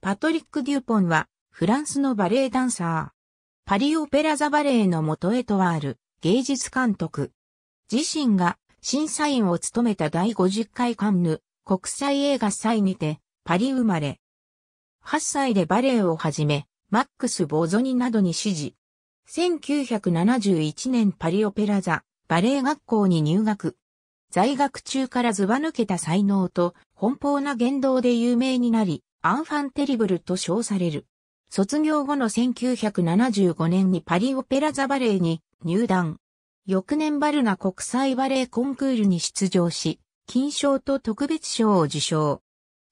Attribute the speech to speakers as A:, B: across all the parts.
A: パトリック・デュポンは、フランスのバレエダンサー。パリオペラザバレエの元エトワール、芸術監督。自身が審査員を務めた第50回カンヌ国際映画祭にて、パリ生まれ。8歳でバレエを始め、マックス・ボーゾニなどに指示。1971年パリオペラザ・バレエ学校に入学。在学中からずば抜けた才能と奔放な言動で有名になり、アンファンテリブルと称される。卒業後の1975年にパリオペラ座バレエに入団。翌年バルナ国際バレエコンクールに出場し、金賞と特別賞を受賞。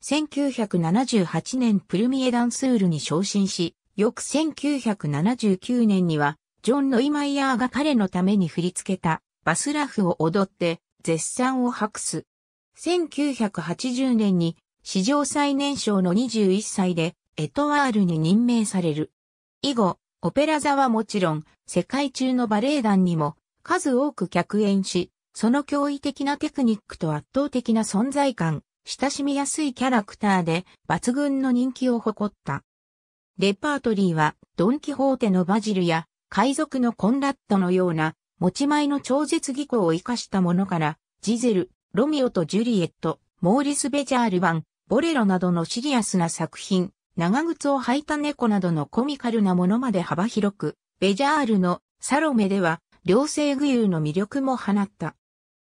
A: 1978年プルミエダンスールに昇進し、翌1979年には、ジョン・ノイマイヤーが彼のために振り付けたバスラフを踊って絶賛を博す。1980年に史上最年少の21歳で、エトワールに任命される。以後、オペラ座はもちろん、世界中のバレエ団にも、数多く客演し、その驚異的なテクニックと圧倒的な存在感、親しみやすいキャラクターで抜群の人気を誇った。レパートリーはドン・キホーテのバジルや海賊のコンラッドのような持ち前の超絶技巧を生かしたものからジゼル、ロミオとジュリエット、モーリス・ベジャール版、ボレロなどのシリアスな作品、長靴を履いた猫などのコミカルなものまで幅広く、ベジャールのサロメでは、両性具有の魅力も放った。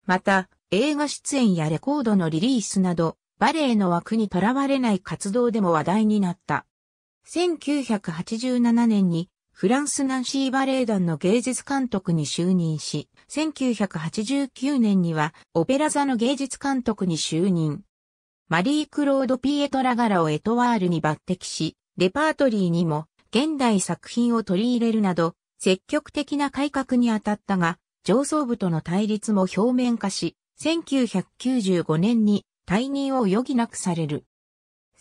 A: また、映画出演やレコードのリリースなど、バレエの枠にとらわれない活動でも話題になった。1987年にフランスナンシーバレエ団の芸術監督に就任し、1989年にはオペラ座の芸術監督に就任。マリー・クロード・ピエトラ柄をエトワールに抜擢し、レパートリーにも現代作品を取り入れるなど、積極的な改革に当たったが、上層部との対立も表面化し、1995年に退任を余儀なくされる。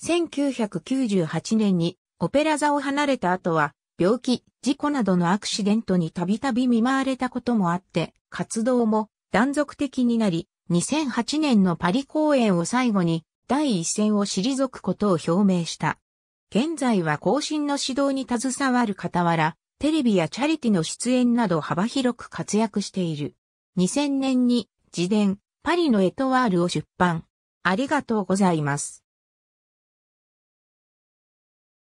A: 1998年にオペラ座を離れた後は、病気、事故などのアクシデントにたびたび見舞われたこともあって、活動も断続的になり、2008年のパリ公演を最後に第一線を退くことを表明した。現在は後進の指導に携わる傍ら、テレビやチャリティの出演など幅広く活躍している。2000年に自伝、パリのエトワールを出版。ありがとうございます。